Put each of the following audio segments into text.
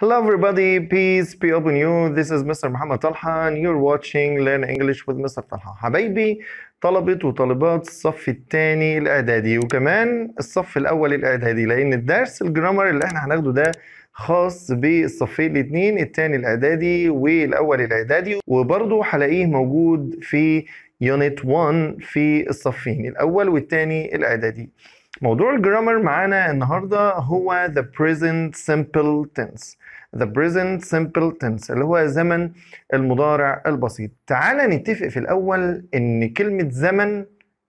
Hello everybody, peace be upon you. This is Mr. Muhammad Talha and you're watching Learn English with Mr. Talha. حبايبي طلبة وطالبات الصف الثاني الإعدادي وكمان الصف الأول الإعدادي لأن الدرس الجرامر اللي احنا هناخده ده خاص بالصفين الاثنين الثاني الإعدادي والأول الإعدادي وبرضه هلاقيه موجود في يونت 1 في الصفين الأول والثاني الإعدادي. موضوع الجرامر معانا النهارده هو the present simple tense the present simple tense اللي هو زمن المضارع البسيط تعال نتفق في الأول إن كلمة زمن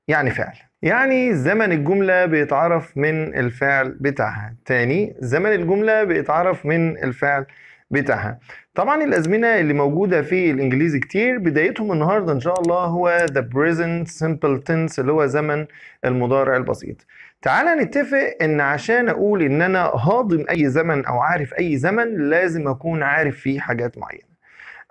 يعني فعل يعني زمن الجملة بيتعرف من الفعل بتاعها تاني زمن الجملة بيتعرف من الفعل بتاعها طبعا الأزمنة اللي موجودة في الإنجليزي كتير بدايتهم النهاردة إن شاء الله هو the present simple tense اللي هو زمن المضارع البسيط تعالى نتفق ان عشان اقول ان انا هاضم اي زمن او عارف اي زمن لازم اكون عارف فيه حاجات معينة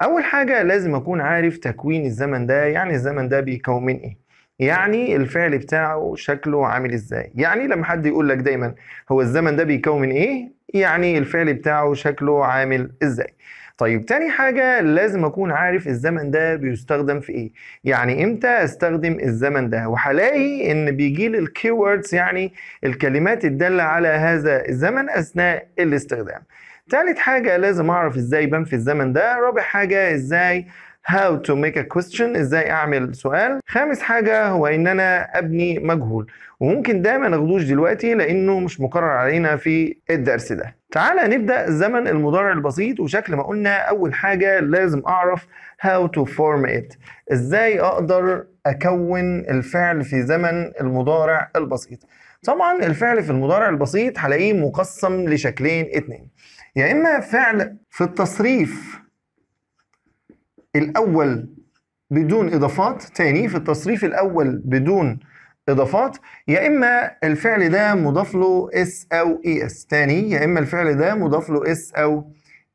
اول حاجة لازم اكون عارف تكوين الزمن ده يعني الزمن ده بيكون من ايه يعني الفعل بتاعه شكله عامل ازاي يعني لما حد يقول لك دايما هو الزمن ده بيكون من ايه يعني الفعل بتاعه شكله عامل ازاي طيب تاني حاجة لازم أكون عارف الزمن ده بيستخدم في إيه يعني إمتى أستخدم الزمن ده وهلاقي إن بيجي لي يعني الكلمات الدالة على هذا الزمن أثناء الاستخدام تالت حاجة لازم أعرف إزاي بنفي الزمن ده رابع حاجة إزاي how to make a question ازاي اعمل سؤال خامس حاجة هو ان انا ابني مجهول وممكن ده ما ناخدوش دلوقتي لانه مش مقرر علينا في الدرس ده تعالى نبدأ زمن المضارع البسيط وشكل ما قلنا اول حاجة لازم اعرف how to form it ازاي اقدر اكون الفعل في زمن المضارع البسيط طبعا الفعل في المضارع البسيط هلاقيه مقسم لشكلين اتنين يا يعني اما فعل في التصريف الأول بدون إضافات تاني في التصريف الأول بدون إضافات يا إما الفعل ده مضاف له اس أو اي e اس تاني يا إما الفعل ده مضاف له اس أو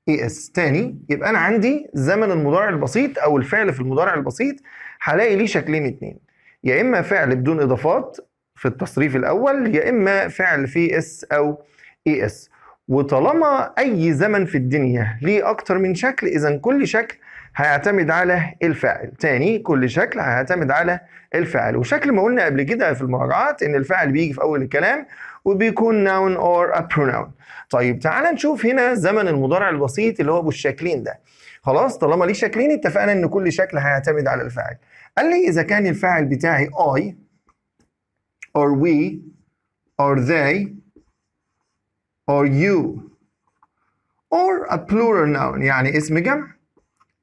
اي e اس تاني يبقى أنا عندي زمن المضارع البسيط أو الفعل في المضارع البسيط هلاقي ليه شكلين اتنين يا إما فعل بدون إضافات في التصريف الأول يا إما فعل في اس أو اي e اس وطالما أي زمن في الدنيا ليه أكتر من شكل إذا كل شكل هيعتمد على الفاعل تاني كل شكل هيعتمد على الفاعل وشكل ما قلنا قبل كده في المراجعات ان الفاعل بيجي في اول الكلام وبيكون noun or a pronoun طيب تعال نشوف هنا زمن المضارع البسيط اللي هو بالشكلين ده خلاص طالما ليه شكلين اتفقنا ان كل شكل هيعتمد على الفاعل قال لي اذا كان الفاعل بتاعي I or we or they or you or a plural noun يعني اسم جمع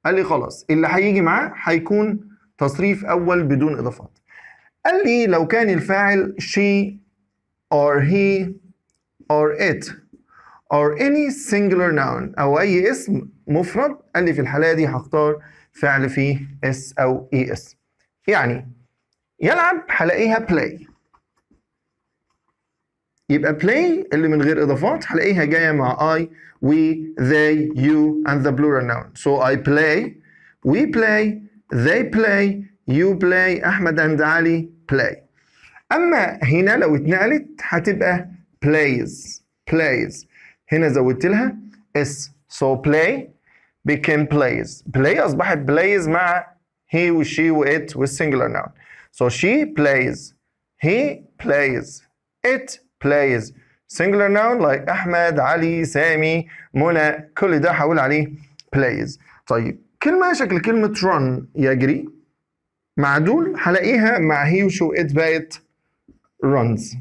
قال لي خلاص اللي هيجي معاه هيكون تصريف أول بدون إضافات قال لي لو كان الفاعل she or he or it or any singular noun أو أي اسم مفرد قال لي في الحالة دي هختار فعل فيه اس أو اس e يعني يلعب هلاقيها play يبقى play اللي من غير اضافات هلاقيها جايه مع I, we, they you and the plural noun so I play we play they play you play احمد اند علي play اما هنا لو اتنقلت هتبقى plays plays هنا زودت لها اس so play became plays play اصبحت plays مع he و she و it والsingular noun so she plays he plays it plays singular noun like أحمد علي سامي منى كل ده هقول عليه plays طيب كلمة شكل كلمة run يجري معدول هلاقيها مع هي وشو ات بقت runs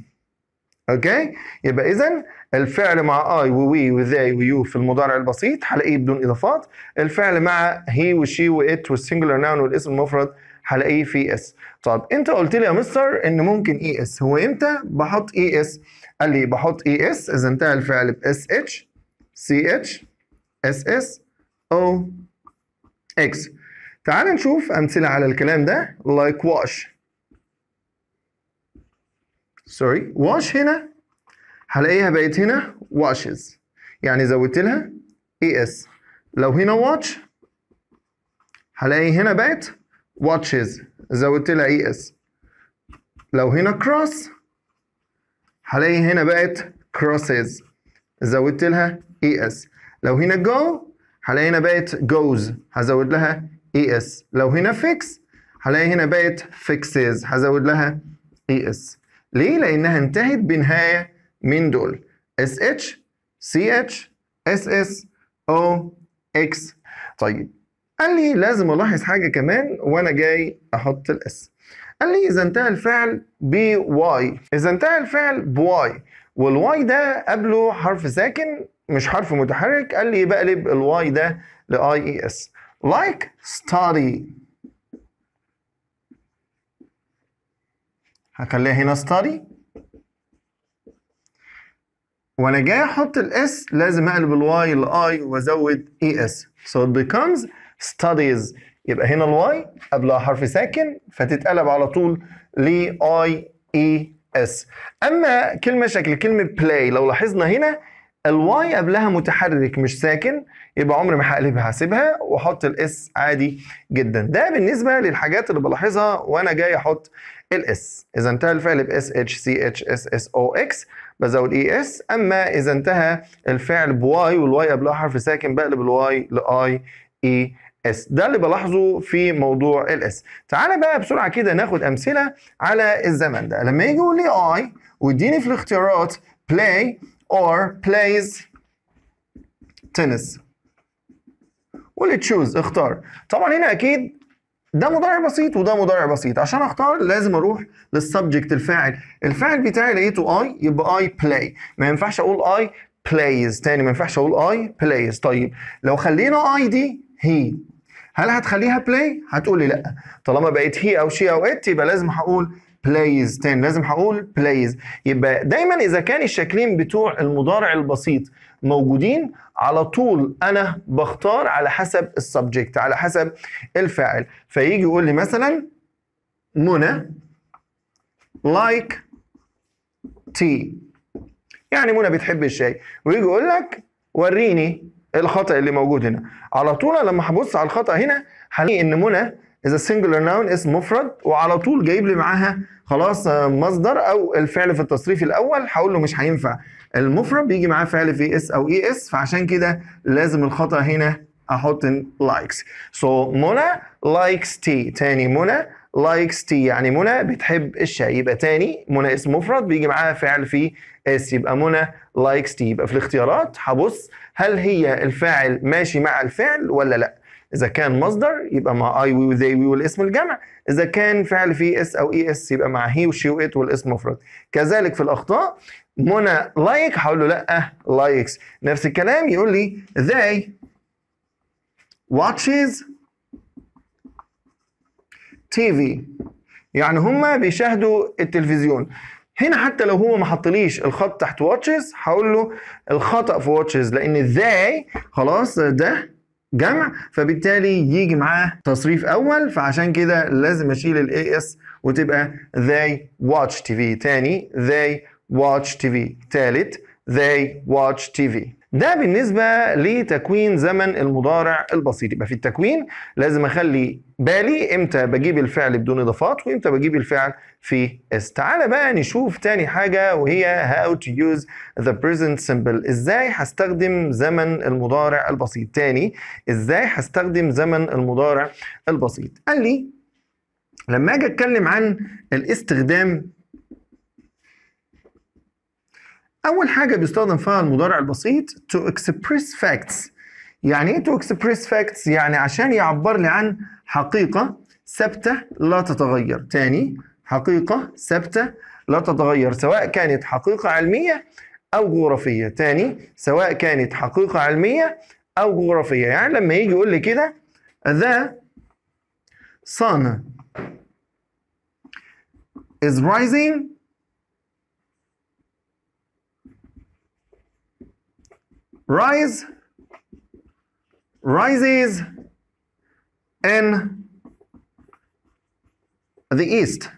اوكي يبقى اذا الفعل مع اي ووي وذاي ويو في المضارع البسيط هلاقيه بدون اضافات الفعل مع هي وشي وات والسنجلر ناون والاسم المفرد هلاقيه في اس e طب انت قلت لي يا مستر ان ممكن اي e اس هو امتى بحط اي e اس قال لي بحط اي اس اذا انتهى الفعل ب اس اتش سي اتش اس اس او اكس تعال نشوف امثله على الكلام ده لايك واش سوري واش هنا هلاقيها بقت هنا واشز يعني زودت لها اي اس لو هنا واتش هلاقي هنا بقت واتشز زودت لها اي اس لو هنا كروس هلاقي هنا بقت كروسز زودت لها اي e اس لو هنا جو هلاقي هنا بقت جوز هزود لها اي e اس لو هنا فيكس هلاقي هنا بقت فيكسز هزود لها اي e اس ليه لانها انتهت بنهايه من دول اس اتش سي اتش اس اس او اكس طيب قال لي لازم الاحظ حاجه كمان وانا جاي احط الاس قال لي اذا انتهى الفعل بي واي اذا انتهى الفعل بواي والواي ده قبله حرف ساكن مش حرف متحرك قال لي بقلب الواي ده لاي اي اس like study هخليها هنا study وانا جاي احط الاس لازم اقلب الواي لاي وازود اي اس سو ات بيكمز ستاديز يبقى هنا الواي قبلها حرف ساكن فتتقلب على طول ل اي اي اس اما كلمه شكل كلمه بلاي لو لاحظنا هنا الواي قبلها متحرك مش ساكن يبقى عمري ما هقلبها هسيبها واحط الاس عادي جدا ده بالنسبه للحاجات اللي بلاحظها وانا جاي احط الاس اذا انتهى الفعل باس اتش سي اتش اس اس او اكس بزود اي e اس اما اذا انتهى الفعل بواي والواي قبلها حرف ساكن بقلب الواي لاي اي اس e ده اللي بلاحظه في موضوع الاس تعالى بقى بسرعه كده ناخد امثله على الزمن ده لما يجي يقول لي اي ويديني في الاختيارات play or plays tennis واللي تشوز اختار طبعا هنا اكيد ده مضارع بسيط وده مضارع بسيط عشان اختار لازم اروح للسبجكت الفاعل الفاعل بتاعي لقيته اي يبقى اي بلاي ما ينفعش اقول اي بلايز تاني ما ينفعش اقول اي بلايز طيب لو خلينا اي دي هي هل هتخليها بلاي هتقولي لا طالما بقت هي او شي او ات يبقى لازم هقول بلايز تاني لازم هقول بلايز يبقى دايما اذا كان الشكلين بتوع المضارع البسيط موجودين على طول انا بختار على حسب السبجكت على حسب الفاعل فيجي يقول لي مثلا منى لايك تي يعني منى بتحب الشاي ويجي يقول لك وريني الخطا اللي موجود هنا على طول لما هبص على الخطا هنا هلاقي ان منى اذا السنجولار ناون اسم مفرد وعلى طول جايب لي معاها خلاص آه، مصدر او الفعل في التصريف الاول هقول له مش هينفع المفرد بيجي معاه فعل في اس او اي اس فعشان كده لازم الخطا هنا احط لايكس سو منى لايكس تي تاني منى لايكس تي يعني منى بتحب الشاي يبقى تاني منى اسم مفرد بيجي معاها فعل في اس يبقى منى لايكس تي يبقى في الاختيارات هبص هل هي الفاعل ماشي مع الفعل ولا لا اذا كان مصدر يبقى مع اي وي وذي وي والاسم الجمع اذا كان فعل في اس او اي e اس يبقى مع هي وشي وات والاسم مفرد كذلك في الاخطاء منى لايك هقول له لا لايكس أه، نفس الكلام يقول لي they watches TV يعني هما بيشاهدوا التلفزيون هنا حتى لو هو ما حطليش الخط تحت واتشز هقول له الخطأ في واتشز لأن they خلاص ده جمع فبالتالي يجي معاه تصريف اول فعشان كده لازم اشيل الاي اس وتبقى they watch TV تاني they watch TV تالت they watch TV ده بالنسبة لتكوين زمن المضارع البسيط يبقى في التكوين لازم أخلي بالي إمتى بجيب الفعل بدون إضافات وإمتى بجيب الفعل في اس تعالى بقى نشوف تاني حاجة وهي how to use the present simple إزاي هستخدم زمن المضارع البسيط تاني إزاي هستخدم زمن المضارع البسيط قال لي لما أجي أتكلم عن الاستخدام اول حاجه بيستخدم فيها المضارع البسيط to express facts يعني ايه to express facts يعني عشان يعبر لي عن حقيقه ثابته لا تتغير تاني حقيقه ثابته لا تتغير سواء كانت حقيقه علميه او جغرافيه تاني سواء كانت حقيقه علميه او جغرافيه يعني لما يجي يقول لي كده the sun is rising rise rises in the east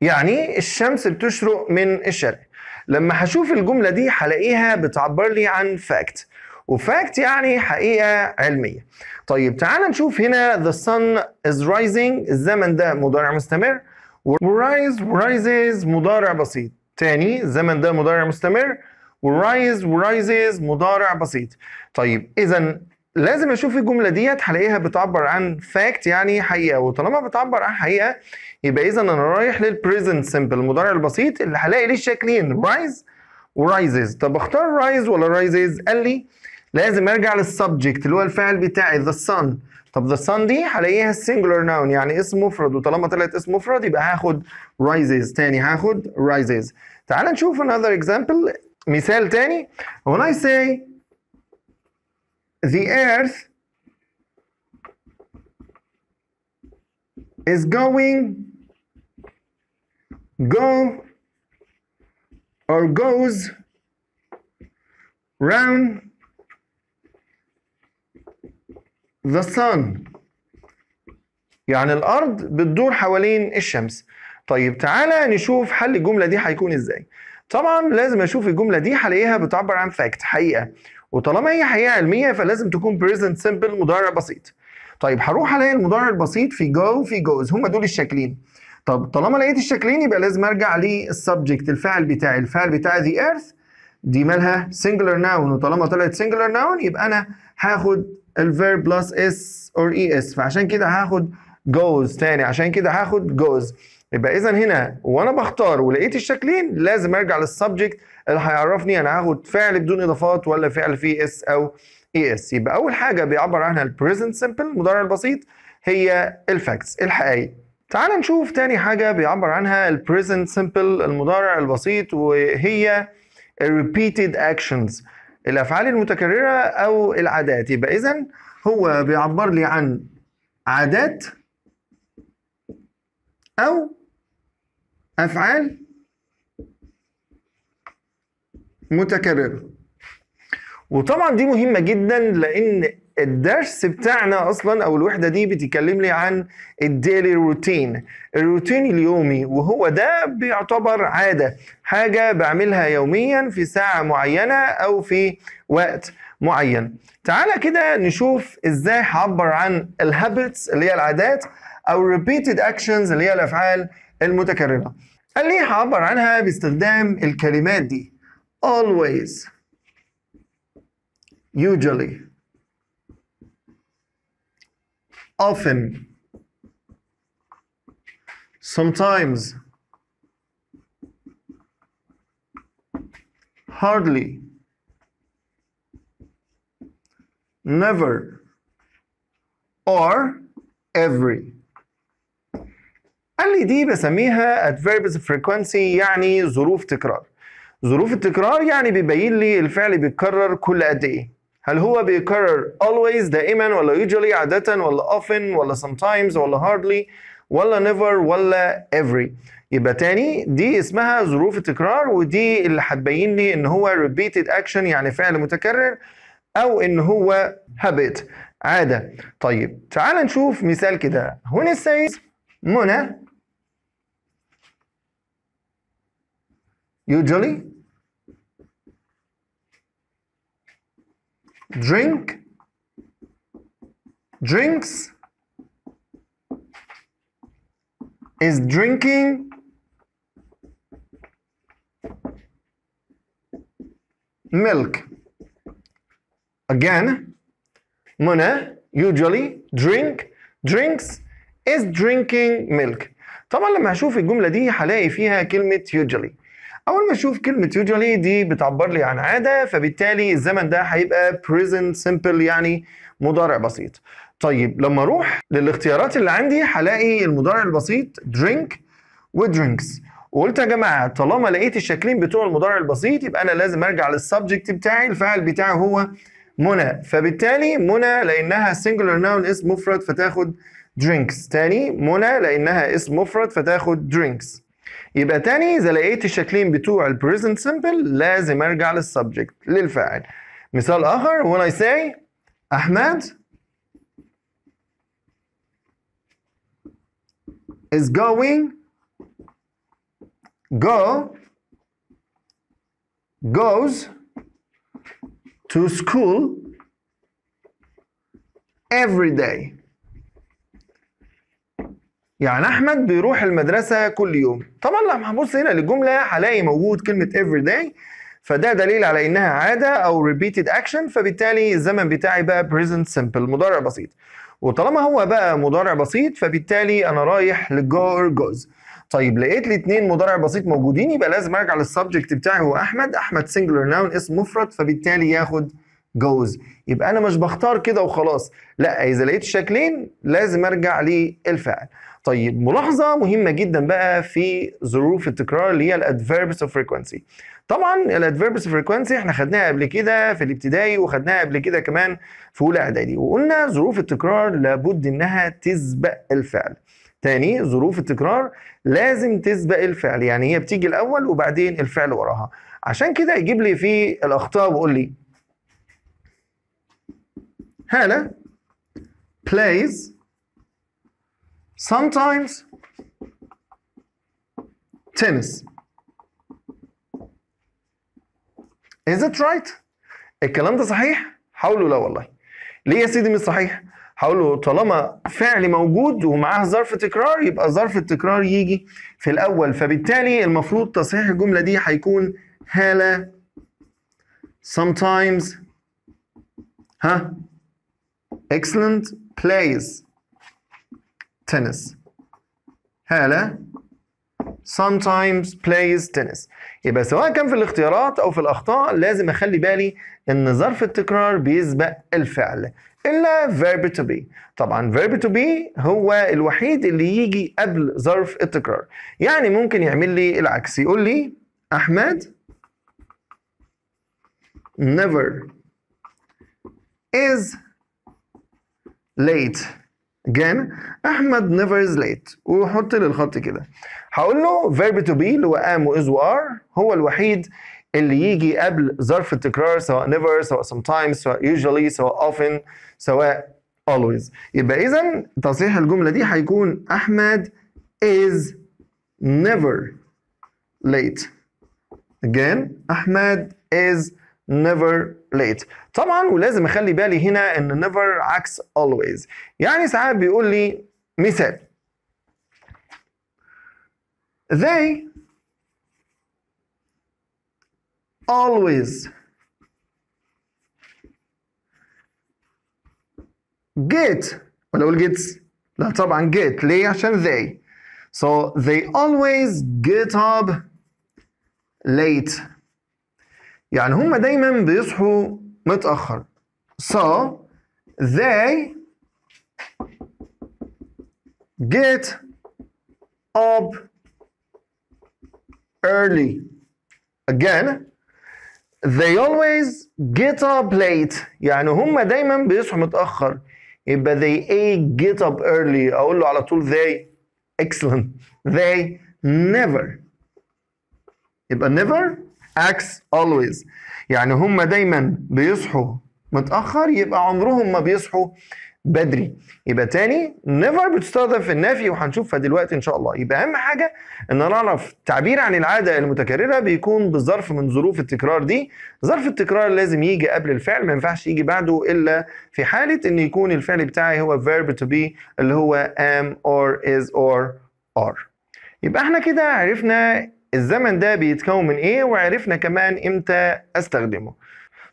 يعني الشمس بتشرق من الشرق لما هشوف الجملة دي هلاقيها بتعبر لي عن فاكت وفاكت يعني حقيقة علمية طيب تعال نشوف هنا the sun is rising الزمن ده مضارع مستمر rise rises مضارع بسيط تاني الزمن ده مضارع مستمر والرايز ورايزز مضارع بسيط طيب اذا لازم اشوف الجمله ديت هلاقيها بتعبر عن فاكت يعني حقيقه وطالما بتعبر عن حقيقه يبقى اذا انا رايح للبريزنت سمبل المضارع البسيط اللي هلاقي ليه شكلين رايز ورايزز طب اختار رايز ولا رايزز قال لي لازم ارجع للسبجكت اللي هو الفعل بتاعي ذا sun طب ذا sun دي هلاقيها singular ناون يعني اسم مفرد وطالما طلعت اسم مفرد يبقى هاخد رايزز تاني هاخد رايزز تعال نشوف another example مثال تاني when I say the earth is going go or goes round the sun يعني الأرض بتدور حوالين الشمس طيب تعالى نشوف حل الجملة دي هيكون إزاي طبعا لازم اشوف الجمله دي هلاقيها بتعبر عن فاكت حقيقه وطالما هي حقيقه علميه فلازم تكون بريزنت سمبل مضارع بسيط طيب هروح الاقي المضارع البسيط في جو في جوز هما دول الشكلين طب طالما لقيت الشكلين يبقى لازم ارجع للسبجكت الفعل بتاعي الفعل بتاع ذا ايرث دي مالها سنجلر ناون وطالما طلعت سنجلر ناون يبقى انا هاخد الفيرب بلس اس اور اي اس فعشان كده هاخد جوز تاني عشان كده هاخد جوز يبقى اذا هنا وانا بختار ولقيت الشكلين لازم ارجع للسبجكت اللي هيعرفني انا هاخد فعل بدون اضافات ولا فعل في اس او اي اس يبقى اول حاجه بيعبر عنها البريزنت سمبل المضارع البسيط هي الفاكتس الحقائق تعال نشوف تاني حاجه بيعبر عنها البريزنت سمبل المضارع البسيط وهي الريبيتد اكشنز الافعال المتكرره او العادات يبقى اذا هو بيعبر لي عن عادات او أفعال متكررة وطبعا دي مهمة جدا لأن الدرس بتاعنا أصلا أو الوحدة دي بتتكلم لي عن الديلي روتين الروتين اليومي وهو ده بيعتبر عادة حاجة بعملها يوميا في ساعة معينة أو في وقت معين تعالى كده نشوف ازاي هعبر عن الهابتس اللي هي العادات او repeated actions اللي هي الافعال المتكرره قال لي هعبر عنها باستخدام الكلمات دي always usually often sometimes hardly never or every التالي دي بسميها adverbs frequency يعني ظروف تكرار ظروف التكرار يعني بيبين لي الفعل بيتكرر كل قد ايه هل هو بيكرر always دائما ولا usually عادة ولا often ولا sometimes ولا hardly ولا never ولا every يبقى تاني دي اسمها ظروف التكرار ودي اللي هتبين لي ان هو repeated action يعني فعل متكرر او ان هو habit عادة طيب تعال نشوف مثال كده هنا says منى usually drink drinks is drinking milk again منى usually drink drinks is drinking milk طبعا لما هشوف الجملة دي هلاقي فيها كلمة usually اول ما اشوف كلمه يوجوالي دي بتعبر لي عن عاده فبالتالي الزمن ده هيبقى present simple يعني مضارع بسيط طيب لما اروح للاختيارات اللي عندي هلاقي المضارع البسيط drink ودرينكس وقلت يا جماعه طالما لقيت الشكلين بتوع المضارع البسيط يبقى انا لازم ارجع للسبجكت بتاعي الفاعل بتاعي هو منى فبالتالي منى لانها singular noun اسم مفرد فتاخد درينكس تاني منى لانها اسم مفرد فتاخد درينكس يبقى تاني اذا لقيت الشكلين بتوع البريزنت سمبل لازم ارجع للسبجكت للفاعل مثال اخر when I say احمد is going go goes to school every day يعني احمد بيروح المدرسه كل يوم طبعا لما هبص هنا للجمله هلاقي موجود كلمه every day فده دليل على انها عاده او repeated action فبالتالي الزمن بتاعي بقى present simple مضارع بسيط وطالما هو بقى مضارع بسيط فبالتالي انا رايح للجار جوز طيب لقيت لي اتنين مضارع بسيط موجودين يبقى لازم ارجع للسبجكت بتاعي هو احمد احمد سنجلر ناون اسم مفرد فبالتالي ياخد جوز يبقى انا مش بختار كده وخلاص لا اذا لقيت شكلين لازم ارجع للفعل طيب ملاحظه مهمه جدا بقى في ظروف التكرار اللي هي الادفيربس اوف فريكوانسي طبعا الادفيربس اوف فريكوانسي احنا خدناها قبل كده في الابتدائي وخدناها قبل كده كمان في اولى اعدادي وقلنا ظروف التكرار لابد انها تسبق الفعل تاني ظروف التكرار لازم تسبق الفعل يعني هي بتيجي الاول وبعدين الفعل وراها عشان كده يجيب لي في الاخطاء ويقول لي هالة plays sometimes tennis. Is it right? الكلام ده صحيح؟ حاولوا لا والله. ليه يا سيدي مش صحيح؟ هقول طالما فعل موجود ومعاه ظرف تكرار يبقى ظرف التكرار يجي في الاول فبالتالي المفروض تصحيح الجمله دي هيكون هاله sometimes ها excellent plays tennis هالة sometimes plays tennis يبقى سواء كان في الاختيارات أو في الأخطاء لازم أخلي بالي إن ظرف التكرار بيسبق الفعل إلا verb to be طبعا verb to be هو الوحيد اللي يجي قبل ظرف التكرار يعني ممكن يعمل لي العكس يقول لي أحمد never is late جان احمد نيفر از ليت وحط لي الخط كده هقول له فيرب تو بي اللي هو ام واز وار هو الوحيد اللي يجي قبل ظرف التكرار سواء نيفر سواء sometimes سواء usually سواء often سواء always يبقى اذا تصحيح الجمله دي هيكون احمد is never late again احمد is never late طبعا ولازم اخلي بالي هنا ان never عكس always يعني ساعات بيقول لي مثال they always get ولا اقول get لا طبعا get ليه عشان they so they always get up late يعني هما دايما بيصحوا متأخر so they get up early again they always get up late يعني هما دايما بيصحوا متأخر يبقى they a get up early أقول له على طول they excellent they never يبقى never acts always يعني هم دايما بيصحوا متأخر يبقى عمرهم ما بيصحوا بدري يبقى تاني نيفر بتستخدم في النفي وهنشوفها دلوقتي ان شاء الله يبقى اهم حاجه ان انا اعرف تعبير عن العاده المتكرره بيكون بظرف من ظروف التكرار دي ظرف التكرار لازم يجي قبل الفعل ما ينفعش يجي بعده الا في حاله ان يكون الفعل بتاعي هو verb to be اللي هو am or is or are يبقى احنا كده عرفنا الزمن ده بيتكون من ايه وعرفنا كمان امتى استخدمه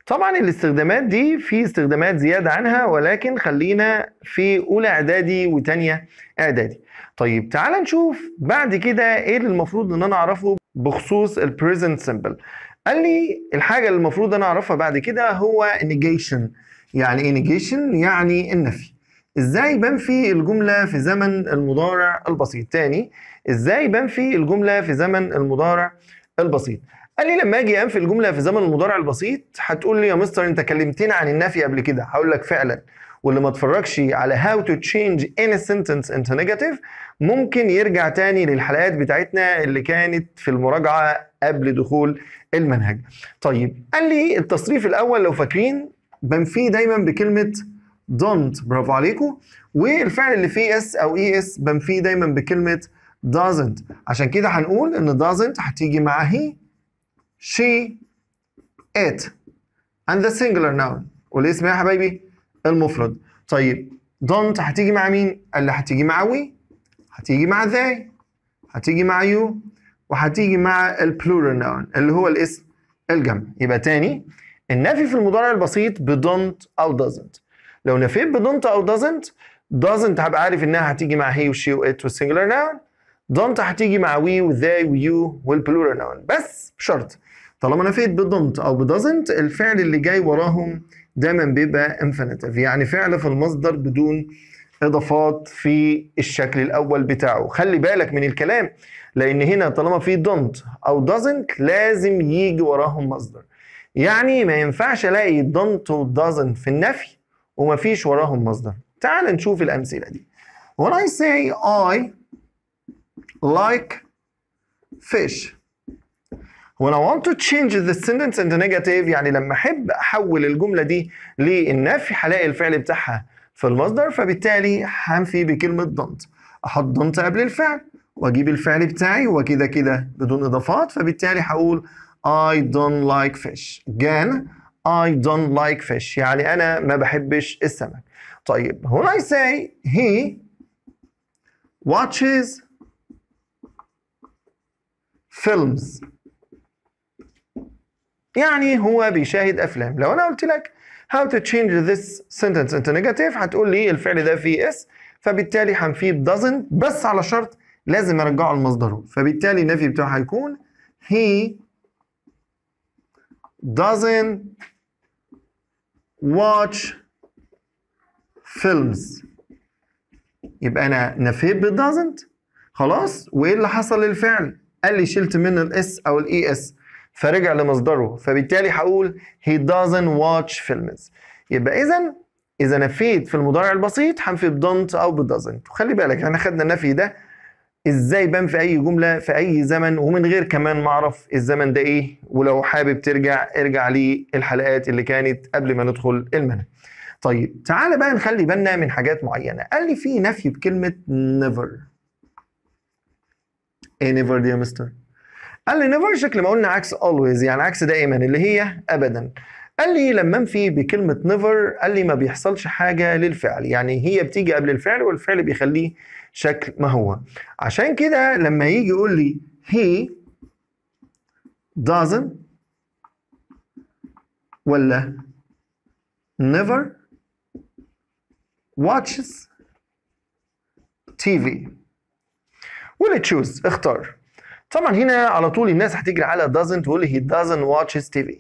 طبعا الاستخدامات دي في استخدامات زيادة عنها ولكن خلينا في أولى إعدادي وتانية إعدادي طيب تعال نشوف بعد كده إيه اللي المفروض إن أنا أعرفه بخصوص present simple قال لي الحاجة اللي المفروض أنا أعرفها بعد كده هو negation يعني إيه negation؟ يعني النفي ازاي بنفي الجملة في زمن المضارع البسيط تاني ازاي بنفي الجملة في زمن المضارع البسيط قال لي لما اجي انفي الجمله في زمن المضارع البسيط هتقول لي يا مستر انت كلمتنا عن النفي قبل كده هقول لك فعلا واللي ما اتفرجش على how to change any sentence into negative ممكن يرجع تاني للحلقات بتاعتنا اللي كانت في المراجعه قبل دخول المنهج طيب قال لي التصريف الاول لو فاكرين بنفيه دايما بكلمه don't برافو عليكم والفعل اللي فيه اس او اي e اس بنفيه دايما بكلمه doesn't عشان كده هنقول ان doesn't هتيجي مع هي she it and the singular noun والاسم يا حبايبي المفرد طيب don't هتيجي مع مين؟ اللي هتيجي مع we هتيجي مع they هتيجي مع you وهتيجي مع البلورال نون اللي هو الاسم الجمع يبقى تاني النفي في المضارع البسيط ب don't او doesn't لو نفيت بدونت او دازنت دازنت هبقى عارف انها هتيجي مع هي وشي وات والسنجلر ناون دونت هتيجي مع وي وذاي ويو والبلورال ناون بس بشرط طالما نفيت بدونت او بدازنت الفعل اللي جاي وراهم دايما بيبقى انفينيتيف يعني فعل في المصدر بدون اضافات في الشكل الاول بتاعه خلي بالك من الكلام لان هنا طالما في دونت او دازنت لازم يجي وراهم مصدر يعني ما ينفعش الاقي دونت ودازنت في النفي وما فيش وراهم مصدر تعال نشوف الأمثلة دي When I say I like fish When I want to change the sentence into negative يعني لما أحب أحول الجملة دي للنفي هلاقي الفعل بتاعها في المصدر فبالتالي هنفي بكلمة don't أحط don't قبل الفعل وأجيب الفعل بتاعي وكده كده بدون إضافات فبالتالي هقول I don't like fish again I don't like fish يعني أنا ما بحبش السمك طيب when I say he watches films يعني هو بيشاهد أفلام لو أنا قلت لك how to change this sentence into negative هتقول لي الفعل ده فيه اس فبالتالي هنفيد doesn't بس على شرط لازم ارجعه لمصدره فبالتالي النفي بتاعه هيكون he doesn't watch films يبقى انا نفيت doesn't خلاص وايه اللي حصل للفعل قال لي شلت منه الاس او الاي اس e فرجع لمصدره فبالتالي هقول he doesn't watch films يبقى اذا اذا نفيت في المضارع البسيط هنفي don't او doesn't وخلي بالك احنا خدنا النفي ده ازاي بان في اي جمله في اي زمن ومن غير كمان ما اعرف الزمن ده ايه ولو حابب ترجع ارجع للحلقات اللي كانت قبل ما ندخل المنى طيب تعالى بقى نخلي بالنا من حاجات معينه قال لي في نفي بكلمه نيفر ايه نيفر دي يا مستر قال لي نيفر شكل ما قلنا عكس اولويز يعني عكس دائما اللي هي ابدا قال لي لما انفي بكلمه نيفر قال لي ما بيحصلش حاجه للفعل يعني هي بتيجي قبل الفعل والفعل بيخليه شكل ما هو عشان كده لما يجي يقول لي he doesn't ولا never watches TV ولا choose اختار طبعا هنا على طول الناس هتجري على doesn't تقول he doesn't watches TV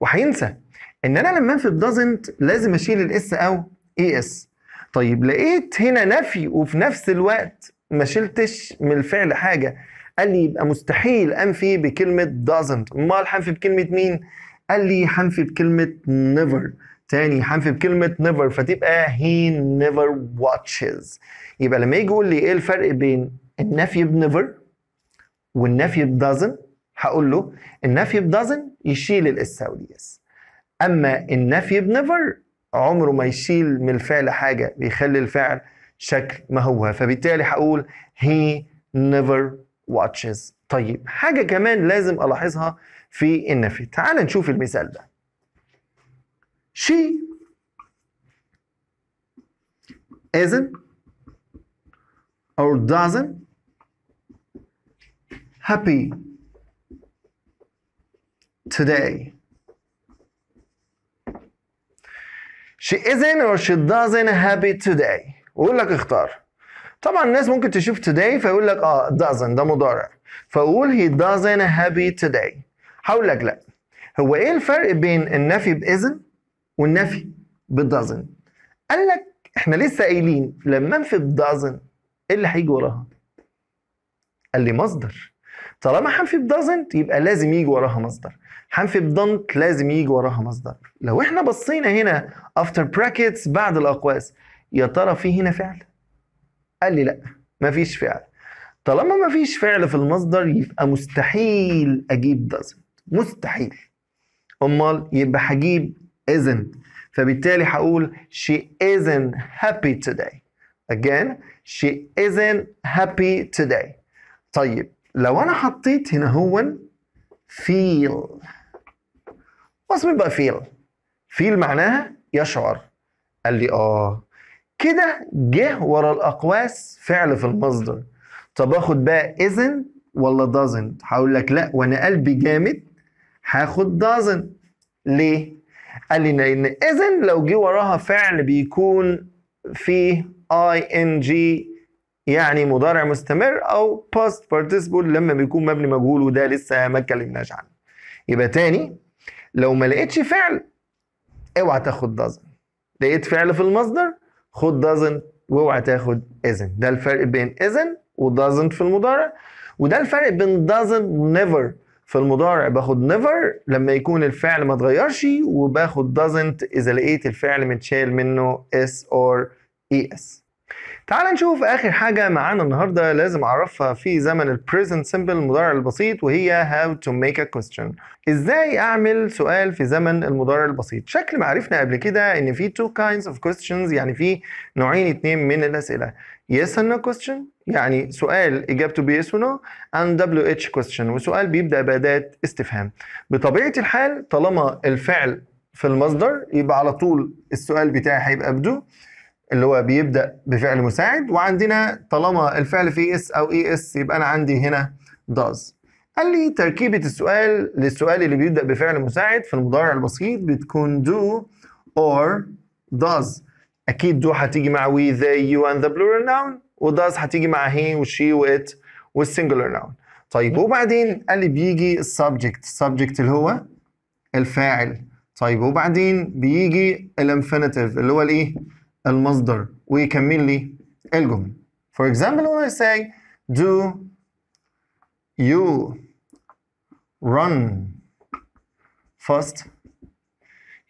وهينسى ان انا لما في doesn't لازم اشيل الاس او اي e اس طيب لقيت هنا نفي وفي نفس الوقت ما شلتش من الفعل حاجه قال لي يبقى مستحيل انفي بكلمه doesn't امال حنفي بكلمه مين قال لي حنفي بكلمه never تاني حنفي بكلمه never فتبقى he never watches يبقى لما يجي يقول لي ايه الفرق بين النفي بنيفر والنفي بدازن هقول له النفي بدازن يشيل الاس او اليس اما النفي بنيفر عمره ما يشيل من الفعل حاجة بيخلي الفعل شكل ما هو فبالتالي هقول he never watches طيب حاجة كمان لازم ألاحظها في النفي تعال نشوف المثال ده she isn't or doesn't happy today she isn't or she doesn't happy today ويقول لك اختار طبعا الناس ممكن تشوف today فيقول لك اه doesn't ده مضارع فقول he doesn't happy today هقول لك لا هو ايه الفرق بين النفي بإذن والنفي بدازن قال لك احنا لسه قايلين لما انفي بدازن ايه اللي هيجي وراها قال لي مصدر طالما هنفي بدازنت يبقى لازم يجي وراها مصدر حنفي بضنت لازم يجي وراها مصدر لو احنا بصينا هنا افتر brackets بعد الاقواس يا ترى في هنا فعل قال لي لا مفيش فعل طالما مفيش فعل في المصدر يبقى مستحيل اجيب doesn't مستحيل امال يبقى هجيب isn't فبالتالي هقول she isn't happy today again she isn't happy today طيب لو انا حطيت هنا هون feel وصف بيبقى فيل فيل معناها يشعر قال لي اه كده جه ورا الاقواس فعل في المصدر طب اخد بقى اذن ولا دازنت هقول لك لا وانا قلبي جامد هاخد دازنت ليه قال لي ان اذن لو جه وراها فعل بيكون فيه اي ان جي يعني مضارع مستمر او باست participle لما بيكون مبني مجهول وده لسه ما اتكلمناش عنه يبقى تاني لو ما لقيتش فعل اوعى تاخد دازن لقيت فعل في المصدر خد دازن واوعى تاخد اذن ده الفرق بين اذن ودازن في المضارع وده الفرق بين دازن نيفر في المضارع باخد نيفر لما يكون الفعل ما اتغيرش وباخد دازنت اذا لقيت الفعل متشال منه اس اور اي اس تعال نشوف اخر حاجه معانا النهارده لازم اعرفها في زمن البريزنت سيمبل المضارع البسيط وهي هاو تو ميك ا كويستشن ازاي اعمل سؤال في زمن المضارع البسيط شكل ما عرفنا قبل كده ان في تو كاينز اوف كويستشنز يعني في نوعين اتنين من الاسئله yes and no question يعني سؤال اجابته بيس ونو اند دبليو اتش كويستشن وسؤال بيبدا باداه استفهام بطبيعه الحال طالما الفعل في المصدر يبقى على طول السؤال بتاعي هيبقى بدو اللي هو بيبدا بفعل مساعد وعندنا طالما الفعل فيه اس او اي اس يبقى انا عندي هنا does قال لي تركيبه السؤال للسؤال اللي بيبدا بفعل مساعد في المضارع البسيط بتكون do or does اكيد do هتيجي مع we they you and the plural noun وdoes هتيجي مع he وشي وات والسنجلر noun طيب وبعدين قال لي بيجي السبجكت السبجكت اللي هو الفاعل طيب وبعدين بيجي الانفينيتيف اللي هو الايه المصدر ويكمل لي الجملة For example when I say do you run fast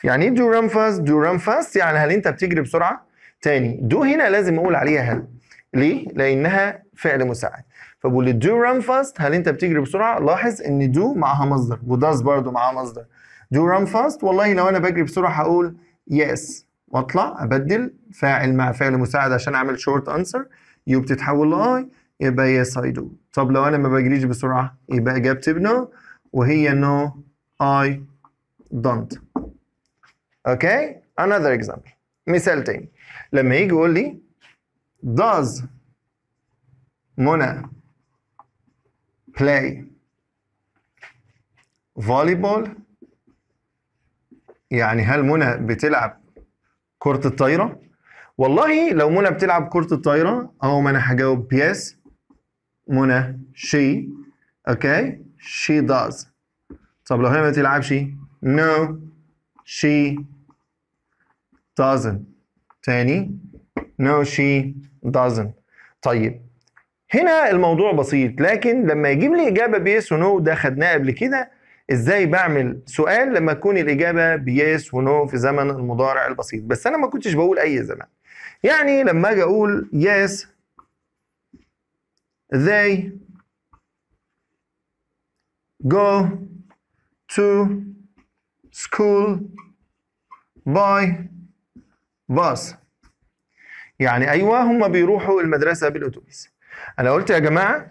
يعني ايه do run fast do run fast يعني هل انت بتجري بسرعة تاني دو هنا لازم اقول عليها هل ليه لانها فعل مساعد فبقول do run fast هل انت بتجري بسرعة لاحظ ان do معاها مصدر و does برضو معاها مصدر do run fast والله لو انا بجري بسرعة هقول yes واطلع ابدل فاعل مع فعل مساعد عشان اعمل شورت انسر يو بتتحول لاي يبقى يس اي دو طب لو انا ما بجريش بسرعه يبقى اجابتي بنو وهي نو اي دونت اوكي another example مثال تاني لما يجي يقول لي does منى play volleyball يعني هل منى بتلعب كرة الطايرة والله لو منى بتلعب كرة الطايرة أهو ما أنا هجاوب يس منى شي أوكي شي داز طب لو هي ما بتلعبش نو شي دازن تاني نو شي دازن طيب هنا الموضوع بسيط لكن لما يجيب لي إجابة بيس ونو ده خدناه قبل كده ازاي بعمل سؤال لما تكون الاجابه بيس ونو في زمن المضارع البسيط بس انا ما كنتش بقول اي زمن يعني لما اجي اقول يس they go to school by bus يعني ايوه هم بيروحوا المدرسه بالاتوبيس انا قلت يا جماعه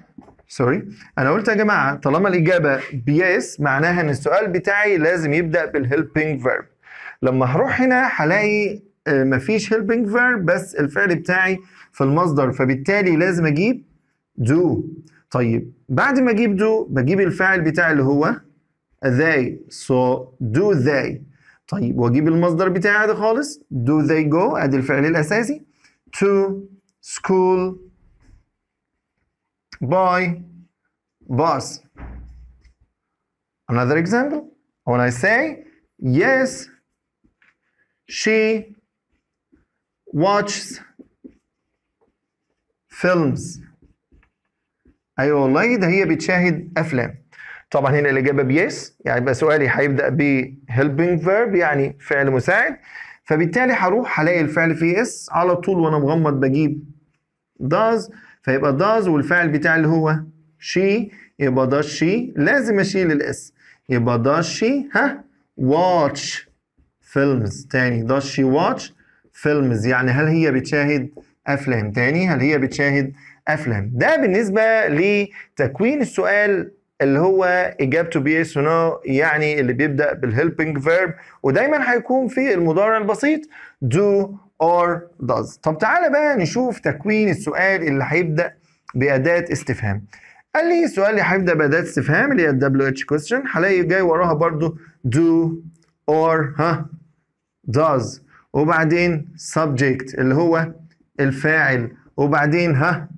سوري انا قلت يا جماعه طالما الاجابه بيس معناها ان السؤال بتاعي لازم يبدا بالهيلبينج فيرب لما هروح هنا هلاقي آه، مفيش هيلبينج فيرب بس الفعل بتاعي في المصدر فبالتالي لازم اجيب دو طيب بعد ما اجيب دو بجيب الفاعل بتاعي اللي هو they so do they طيب واجيب المصدر بتاعي ده خالص do they go ادي الفعل الاساسي to school by bus. Another example, when I say, yes, she watches films. ايوه والله ده هي بتشاهد افلام. طبعا هنا الاجابه بيس يعني يبقى سؤالي هيبدا ب helping verb يعني فعل مساعد فبالتالي هروح هلاقي الفعل في اس على طول وانا مغمض بجيب does فيبقى داز والفعل بتاعي اللي هو شي يبقى داز شي لازم اشيل الاس يبقى داز شي ها واتش فيلمز تاني داز شي واتش فيلمز يعني هل هي بتشاهد افلام تاني هل هي بتشاهد افلام ده بالنسبه لتكوين السؤال اللي هو اجابته اس نو يعني اللي بيبدا بالهيلبنج فيرب ودايما هيكون في المضارع البسيط دو or does طب تعالى بقى نشوف تكوين السؤال اللي هيبدأ بأداة استفهام قال لي السؤال اللي هيبدأ بأداة استفهام اللي هي الدبليو اتش question هلاقي جاي وراها برضو do or ها does وبعدين subject اللي هو الفاعل وبعدين ها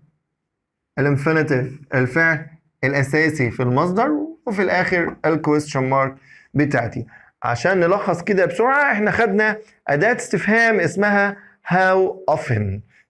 الانفينيتيف الفعل الأساسي في المصدر وفي الآخر الكويستشن مارك بتاعتي عشان نلخص كده بسرعة احنا خدنا أداة استفهام اسمها how often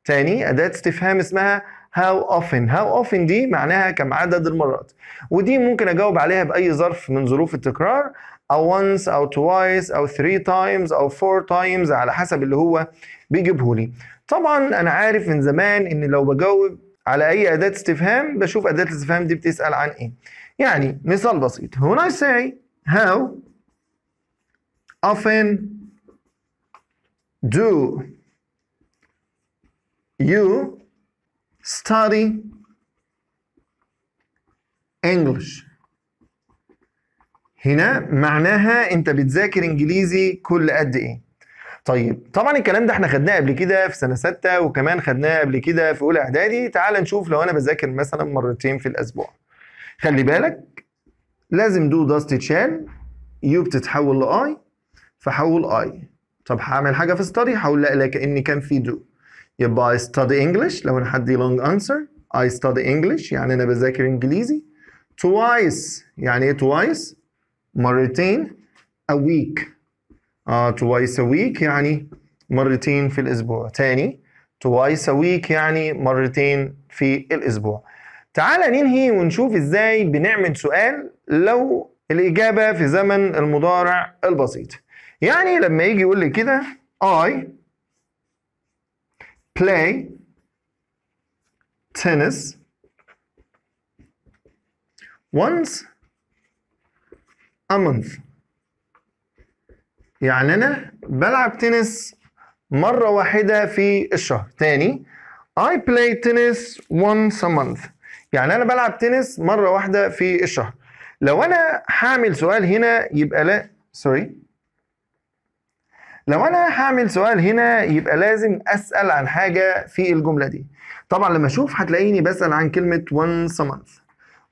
تاني أداة استفهام اسمها how often how often دي معناها كم عدد المرات ودي ممكن أجاوب عليها بأي ظرف من ظروف التكرار أو once أو twice أو three times أو four times على حسب اللي هو بيجيبه لي طبعا أنا عارف من زمان إن لو بجاوب على أي أداة استفهام بشوف أداة الاستفهام دي بتسأل عن إيه يعني مثال بسيط when I say how often do you study English هنا معناها انت بتذاكر انجليزي كل قد ايه طيب طبعا الكلام ده احنا خدناه قبل كده في سنه سته وكمان خدناه قبل كده في اولى اعدادي تعال نشوف لو انا بذاكر مثلا مرتين في الاسبوع خلي بالك لازم دو داست تشال يو بتتحول لاي فحول اي طب هعمل حاجه في study هقول لا لك اني كان في do يبقى I study English لو انا هدي لونج انسر I study English يعني انا بذاكر انجليزي twice يعني ايه twice مرتين a week آه توايس twice a week يعني مرتين في الاسبوع تاني twice a week يعني مرتين في الاسبوع تعال ننهي ونشوف ازاي بنعمل سؤال لو الاجابه في زمن المضارع البسيط يعني لما يجي يقول لي كده I play tennis once a month يعني أنا بلعب تنس مرة واحدة في الشهر تاني I play tennis once a month يعني أنا بلعب تنس مرة واحدة في الشهر لو أنا هعمل سؤال هنا يبقى لا سوري لو انا هعمل سؤال هنا يبقى لازم اسال عن حاجه في الجمله دي طبعا لما اشوف هتلاقيني بسال عن كلمه once a month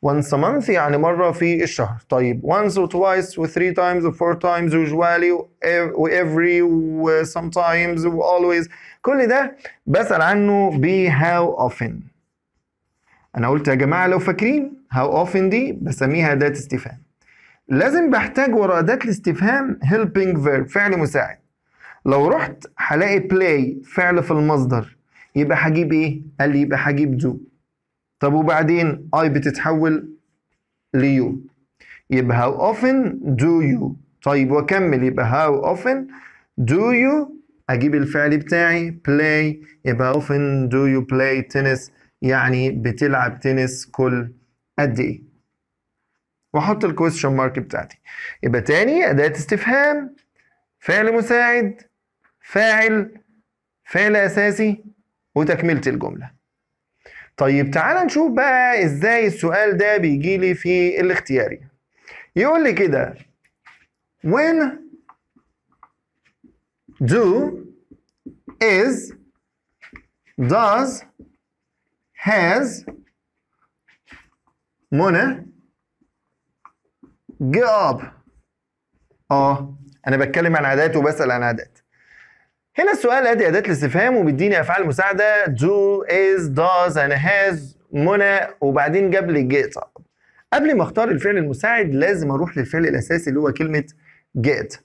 once a month يعني مره في الشهر طيب once or twice و three times و four times usually و every و sometimes و always كل ده بسال عنه ب how often انا قلت يا جماعه لو فاكرين how often دي بسميها اداه استفهام لازم بحتاج ورا اداه الاستفهام helping verb فعل مساعد لو رحت هلاقي بلاي فعل في المصدر يبقى هجيب ايه؟ قال لي يبقى هجيب دو طب وبعدين اي بتتحول ليو يبقى how often do you طيب واكمل يبقى how often do you اجيب الفعل بتاعي play يبقى often do you play تنس يعني بتلعب تنس كل قد ايه واحط الكويستشن مارك بتاعتي يبقى تاني اداة استفهام فعل مساعد فاعل فعل اساسي وتكمله الجمله طيب تعال نشوف بقى ازاي السؤال ده بيجي لي في الاختياري يقول لي كده when do is does has منى get up اه انا بتكلم عن عادات وبسال عن عادات هنا السؤال ادي اداه الاستفهام وبيديني افعال مساعده do is does انا has منى وبعدين جاب لي جيت قبل ما اختار الفعل المساعد لازم اروح للفعل الاساسي اللي هو كلمه جيت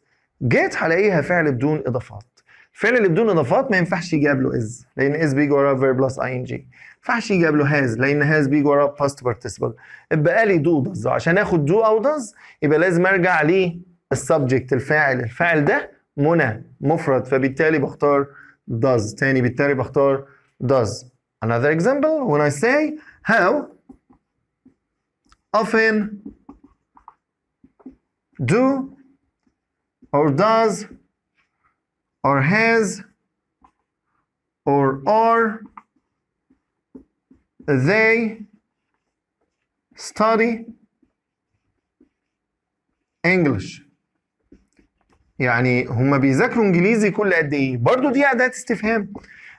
جيت هلاقيها فعل بدون اضافات الفعل اللي بدون اضافات ما ينفعش يجاب له is لان is بيجي وراه اي ان ing ما ينفعش يجاب له has لان has بيجي وراه past participle يبقى لي do does عشان اخد do او داز يبقى لازم ارجع للسبجكت الفاعل الفاعل ده منى مفرد فبالتالي بختار does تاني بالتالي بختار does another example when I say how often do or does or has or are they study English يعني هما بيذاكروا انجليزي كل قد ايه برضو دي اداه استفهام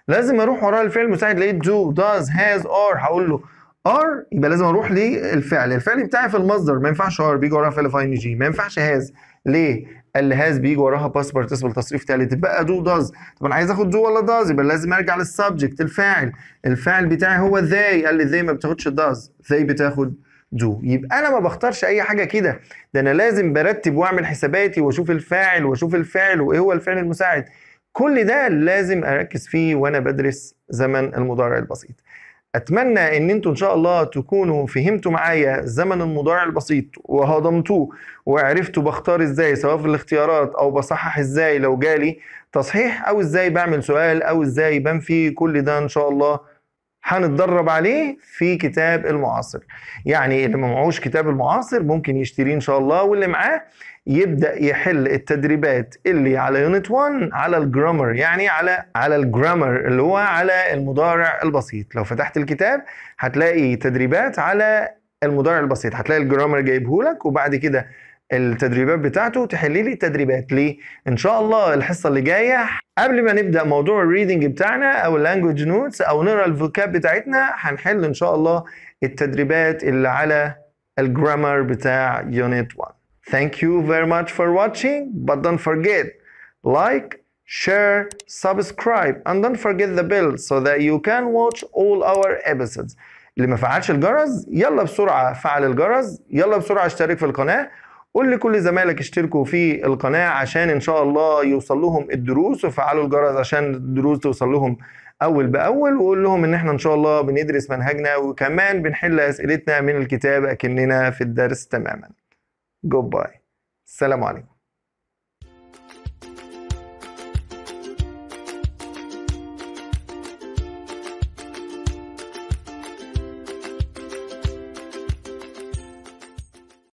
لازم اروح وراء الفعل المساعد لقيت دو داز هاز ار هقول له ار يبقى لازم اروح للفعل الفعل بتاعي في المصدر ما ينفعش ار بيجي وراها فعل فاين جي ما ينفعش هاز ليه اللي هاز بيجي وراها باس بارتيسبل تصريف ثالث يبقى دو داز طب انا عايز اخد دو ولا داز يبقى لازم ارجع للسبجكت الفاعل الفاعل بتاعي هو ذاي قال لي ذاي ما بتاخدش داز ذاي بتاخد دو يبقى انا ما بختارش اي حاجه كده ده انا لازم برتب واعمل حساباتي واشوف الفاعل واشوف الفعل وايه هو الفعل المساعد كل ده لازم اركز فيه وانا بدرس زمن المضارع البسيط اتمنى ان انتوا ان شاء الله تكونوا فهمتوا معايا زمن المضارع البسيط وهضمتوه وعرفتوا بختار ازاي سواء في الاختيارات او بصحح ازاي لو جالي تصحيح او ازاي بعمل سؤال او ازاي بنفي كل ده ان شاء الله هنتدرب عليه في كتاب المعاصر يعني اللي معهوش كتاب المعاصر ممكن يشتريه ان شاء الله واللي معاه يبدا يحل التدريبات اللي على يونت 1 على الجرامر يعني على على الجرامر اللي هو على المضارع البسيط لو فتحت الكتاب هتلاقي تدريبات على المضارع البسيط هتلاقي الجرامر جايبهولك وبعد كده التدريبات بتاعته تحلي لي التدريبات ليه ان شاء الله الحصه اللي جايه قبل ما نبدا موضوع الريدنج بتاعنا او اللانجوج نوتس او نقرا الفوكاب بتاعتنا هنحل ان شاء الله التدريبات اللي على الجرامر بتاع يونت 1 Thank you very much for watching but don't forget like share subscribe and don't forget the bell so that you can watch all our episodes اللي ما فعلش الجرس يلا بسرعه فعل الجرس يلا بسرعه اشترك في القناه قول لكل زمايلك اشتركوا في القناة عشان إن شاء الله يوصل لهم الدروس وفعلوا الجرس عشان الدروس توصل لهم أول بأول وقول لهم إن إحنا إن شاء الله بندرس منهجنا وكمان بنحل أسئلتنا من الكتاب أكننا في الدرس تماما جود باي السلام عليكم